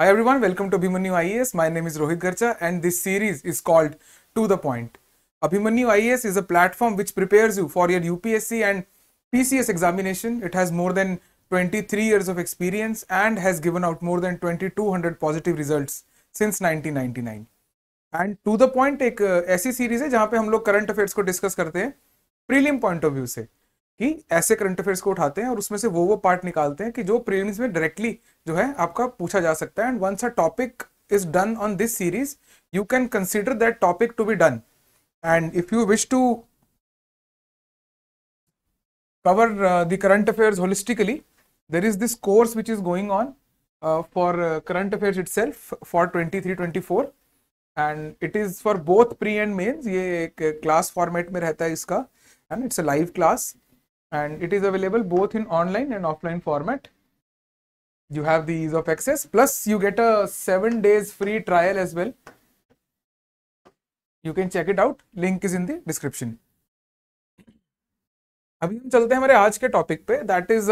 Hi everyone, welcome to Abhimanyu IES. My name is Rohit Garcha and this series is called To The Point. Abhimanyu IES is a platform which prepares you for your UPSC and PCS examination. It has more than 23 years of experience and has given out more than 2200 positive results since 1999. And to the point एक ऐसी series है जहां पे हम लोग current affairs को discuss करते हैं प्रीलिम पॉइंट ऑफ व्यू से कि ऐसे करंट अफेयर्स को उठाते हैं और उसमें से वो वो पार्ट निकालते हैं कि जो प्रीलिम्स में डायरेक्टली जो है आपका पूछा जा सकता है and once a topic is done on this series you can consider that topic to be done and if you wish to cover the current affairs holistically there is this course which is going on for current affairs itself for twenty three twenty four and it is for both pre and mains ये एक class format में रहता है इसका and it's a live class and it is available both in online and offline format you have the ease of access plus you get a 7 days free trial as well you can check it out link is in the description अभी हम चलते हैं हमारे आज के topic पे that is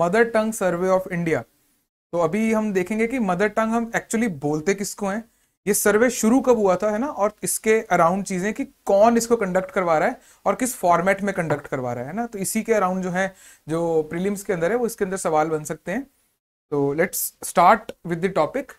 mother tongue survey of India तो अभी हम देखेंगे कि मदर टंग हम एक्चुअली बोलते किसको हैं ये सर्वे शुरू कब हुआ था है ना और इसके अराउंड चीजें कि कौन इसको कंडक्ट करवा रहा है और किस फॉर्मेट में कंडक्ट करवा रहा है ना तो इसी के अराउंड जो है जो प्रीलिम्स के अंदर है वो इसके अंदर सवाल बन सकते हैं तो let's start with the topic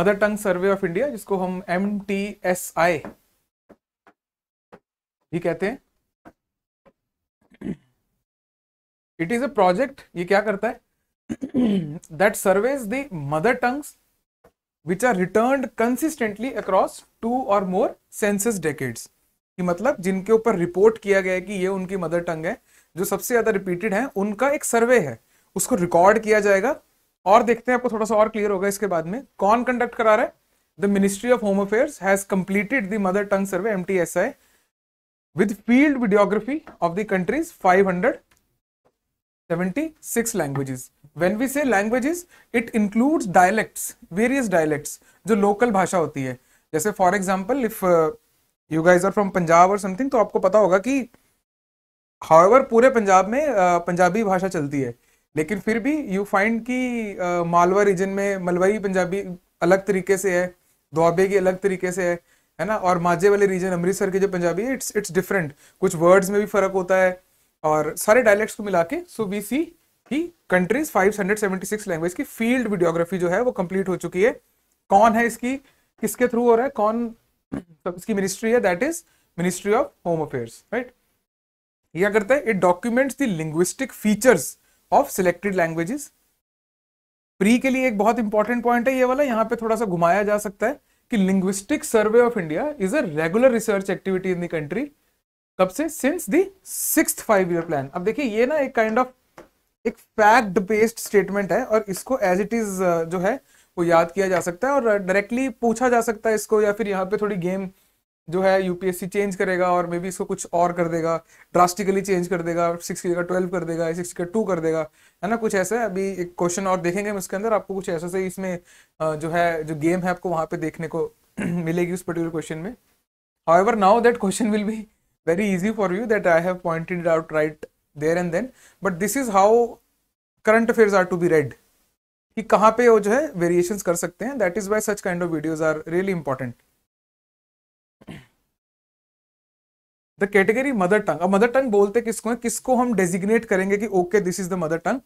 mother tongue survey of India जिसको हम एम टी एस आई भी कहते हैं इट इज अ प्रोजेक्ट ये क्या करता है that surveys the mother tongues which are returned consistently across two और मोर census decades कि मतलब जिनके ऊपर रिपोर्ट किया गया है कि ये उनकी मदर टंग है जो सबसे ज़्यादा रिपीटेड है उनका एक सर्वे है उसको रिकॉर्ड किया जाएगा और देखते हैं आपको थोड़ा सा और क्लियर होगा इसके बाद में कौन कंडक्ट करा रहा है the ministry of home affairs has completed the mother tongue survey M T S I with field videography of the country's hundred 76 languages when we say languages it includes dialects various dialects जो local भाषा होती है जैसे for example if uh, you guys are from Punjab or something तो आपको पता होगा कि however पूरे पंजाब में uh, पंजाबी भाषा चलती है लेकिन फिर भी यू फाइंड कि uh, मालवा रीजन में मलवई पंजाबी अलग तरीके से है दुआबे की अलग तरीके से है है ना और माजे वाले रीजन अमृतसर के जो पंजाबी है इट्स इट्स डिफरेंट कुछ वर्ड्स में भी फर्क होता है और सारे डायलेक्ट्स को मिला के सो वी सी की कंट्रीज 576 लैंग्वेज की फील्ड वीडियोग्राफी जो है वो कंप्लीट हो चुकी है कौन है इसकी किसके थ्रू हो रहा है कौन तो इसकी मिनिस्ट्री है that is ministry of home affairs right यह करता है it documents the linguistic features of selected languages pre के लिए एक बहुत इंपॉर्टेंट पॉइंट है ये वाला यहाँ पे थोड़ा सा घुमाया जा सकता है कि linguistic survey of India is a regular research activity in the country कब से since the six five year plan अब देखिए ये ना एक काइंड ऑफ एक फैक्ट बेस्ड स्टेटमेंट है और इसको एज इट इज जो है वो याद किया जा सकता है और डायरेक्टली पूछा जा सकता है इसको या फिर यहाँ पे थोड़ी गेम जो है यूपीएससी चेंज करेगा और मे बी इसको कुछ और कर देगा ड्रास्टिकली चेंज कर देगा सिक्स का ट्वेल्व कर देगा सिक्स का टू कर देगा है ना कुछ ऐसा है अभी एक क्वेश्चन और देखेंगे हम इसके अंदर आपको कुछ ऐसा से इसमें uh, जो है जो गेम है आपको वहाँ पे देखने को मिलेगी उस पर्टिकुलर क्वेश्चन में however now that question will be very easy for you that I have pointed it out right there and then. But this is how current affairs are to be read. कि कहाँ पे वो जो है variations कर सकते हैं that is why such kind of videos are really important the category mother tongue अब मदर टंग बोलते किसको है किसको हम डेजिग्नेट करेंगे कि okay this is the mother tongue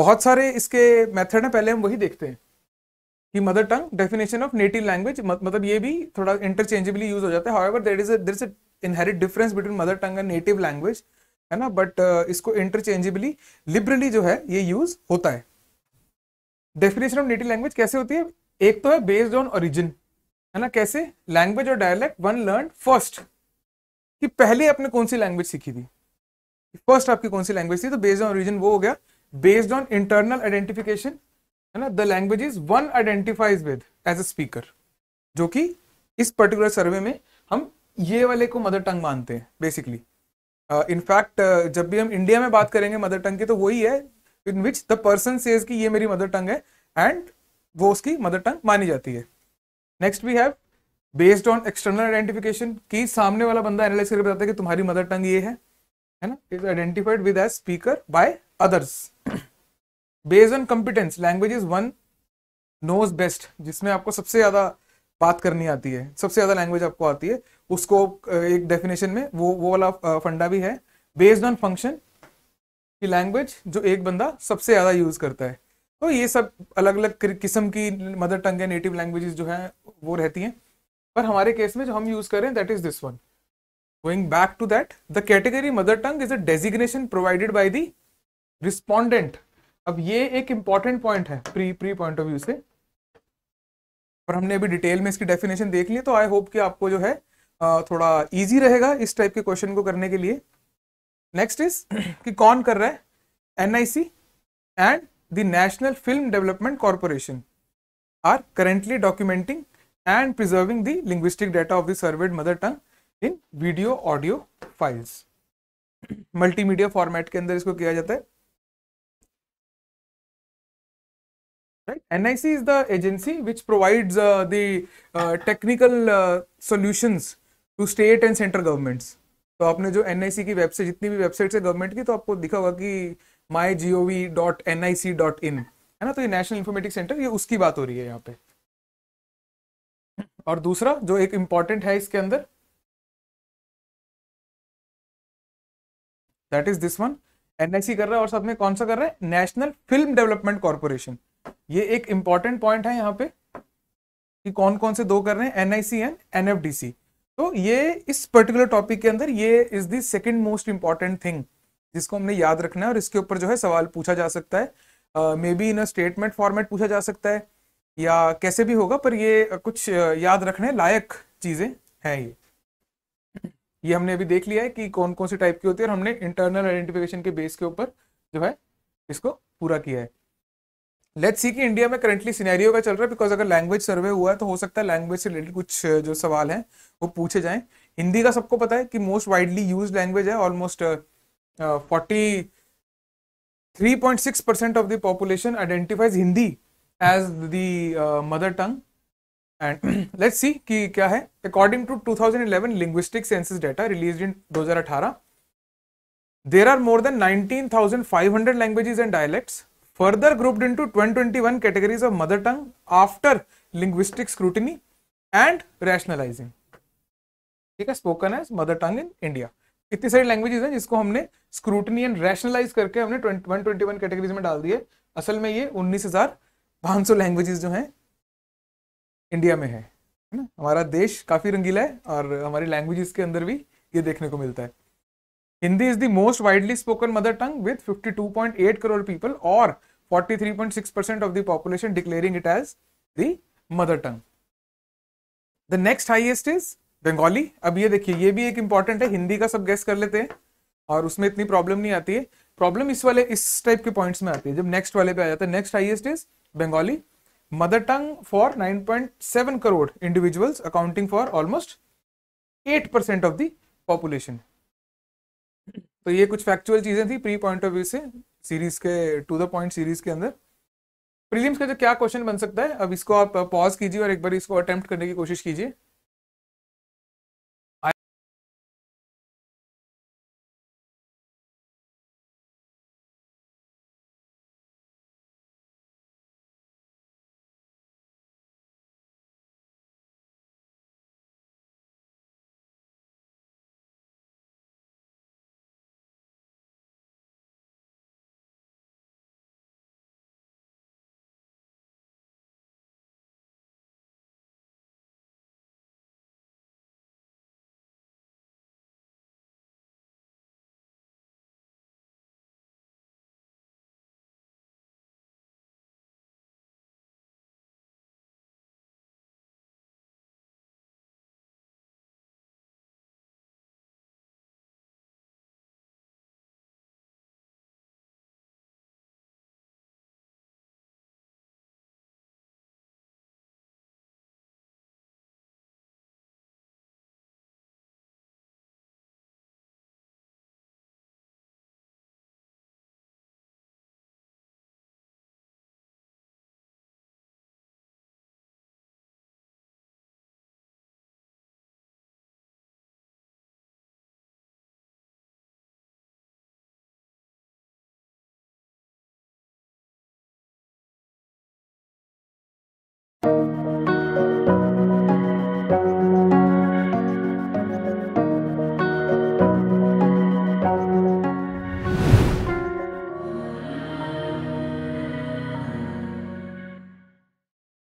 बहुत सारे इसके मेथड है पहले हम वही देखते हैं कि mother tongue definition of native language मतलब ये भी थोड़ा इंटरचेंजेबली यूज हो जाता है however there is there is inherit difference between mother tongue and native language है ना बट uh, इसको इंटरचेंजेबली लिबरली जो है ये यूज होता है डेफिनेशन ऑफ नेटिव लैंग्वेज कैसे होती है एक तो है बेस्ड ऑन ओरिजिन है ना कैसे लैंग्वेज और डायलैक्ट वन लर्न फर्स्ट कि पहले आपने कौन सी लैंग्वेज सीखी थी फर्स्ट आपकी कौन सी लैंग्वेज थी तो बेस्ड ऑन ओरिजिन वो हो गया बेस्ड ऑन इंटरनल आइडेंटिफिकेशन है ना the language is one identifies with as a speaker जो कि इस पर्टिकुलर सर्वे में हम ये वाले को मदर टंग मानते हैं बेसिकली इनफैक्ट uh, uh, जब भी हम इंडिया में बात करेंगे मदर टंग की तो वही है in which the person says की ये मेरी मदर टंग है एंड वो उसकी मदर टंग मानी जाती है next we have based on external identification की सामने वाला बंदा एनालाइज करके बताता है कि तुम्हारी मदर टंग ये है है ना is identified with as speaker by others based on competence language is one knows best जिसमें आपको सबसे ज्यादा बात करनी आती है सबसे ज्यादा लैंग्वेज आपको आती है उसको एक डेफिनेशन में वो वो वाला फंडा भी है बेस्ड ऑन फंक्शन की लैंग्वेज जो एक बंदा सबसे ज्यादा यूज करता है तो ये सब अलग अलग किस्म की मदर टंग है नेटिव लैंग्वेजेस जो है वो रहती हैं पर हमारे केस में जो हम यूज कर रहे हैं that is this one going back to that the category mother tongue is a designation provided by the respondent अब ये एक इंपॉर्टेंट पॉइंट है pre pre point of view से पर हमने अभी डिटेल में इसकी डेफिनेशन देख ली तो आई होप कि आपको जो है थोड़ा इजी रहेगा इस टाइप के क्वेश्चन को करने के लिए नेक्स्ट इज कि कौन कर रहा है NIC and the national film development corporation are currently documenting and preserving the linguistic data of the surveyed mother tongue in video audio files multimedia format के अंदर इसको किया जाता है Right? NIC is the agency which provides uh, the uh, technical uh, solutions to state and central governments. तो आपने जो N की वेबसाइट जितनी भी वेबसाइट है गवर्नमेंट की तो आपको दिखा होगा कि my G O V dot N I C dot in है ना तो ये नेशनल इन्फॉर्मेटिक सेंटर ये उसकी बात हो रही है यहाँ पे और दूसरा जो एक इम्पॉर्टेंट है इसके अंदर that is this one NIC कर रहा है और साथ में कौन सा कर रहा है नेशनल फिल्म डेवलपमेंट कॉर्पोरेशन ये एक इंपॉर्टेंट पॉइंट है यहाँ पे कि कौन कौन से दो कर रहे हैं एनआईसी एंड एनएफडीसी तो ये इस पर्टिकुलर टॉपिक के अंदर ये is the second most important thing जिसको हमने याद रखना है और इसके ऊपर जो है सवाल पूछा जा सकता है maybe in a statement format पूछा जा सकता है या कैसे भी होगा पर ये कुछ याद रखने लायक चीजें हैं ये ये हमने अभी देख लिया है कि कौन कौन सी टाइप की होती है और हमने इंटरनल आइडेंटिफिकेशन के बेस के ऊपर जो है इसको पूरा किया है लेट सी कि इंडिया में करंटली सिनेरियो का चल रहा है बिकॉज अगर लैंग्वेज सर्वे हुआ है तो हो सकता है लैंग्वेज से रिलेटेड कुछ जो सवाल हैं वो पूछे जाएं हिंदी का सबको पता है कि मोस्ट वाइडली यूज लैंग्वेज है almost forty three point six percent of the population identifies Hindi as the mother tongue and let see कि क्या है according to 2011 linguistic census data release in 2018 there are more than nineteen thousand five hundred languages and dialects further grouped into 121 categories of mother tongue after linguistic scrutiny and rationalizing. ठीक है spoken as mother tongue in India. इतनी सारी languages हैं जिसको हमने scrutiny and rationalise करके हमने 121 categories में डाल दिए असल में ये उन्नीस हजार पाँच सौ लैंग्वेजेस जो हैं इंडिया में है ना हमारा देश काफ़ी रंगीला है और हमारी लैंग्वेजेस के अंदर भी ये देखने को मिलता है Hindi is the most widely spoken mother tongue with 52.8 crore people और 43.6% percent of the population declaring it as the mother tongue. The next highest is Bengali. अब ये देखिए ये भी एक important है हिंदी का सब guess कर लेते हैं और उसमें इतनी problem नहीं आती है प्रॉब्लम इस वाले इस टाइप के पॉइंट्स में आती है जब नेक्स्ट वाले पे आ जाता है next highest is Bengali mother tongue for 9.7 crore individuals accounting for almost 8 percent of the population तो ये कुछ फैक्चुअल चीजें थी प्री पॉइंट ऑफ व्यू से सीरीज के टू द पॉइंट सीरीज के अंदर प्रीलिम्स का जो क्या क्वेश्चन बन सकता है अब इसको आप पॉज कीजिए और एक बार इसको अटेम्प्ट करने की कोशिश कीजिए you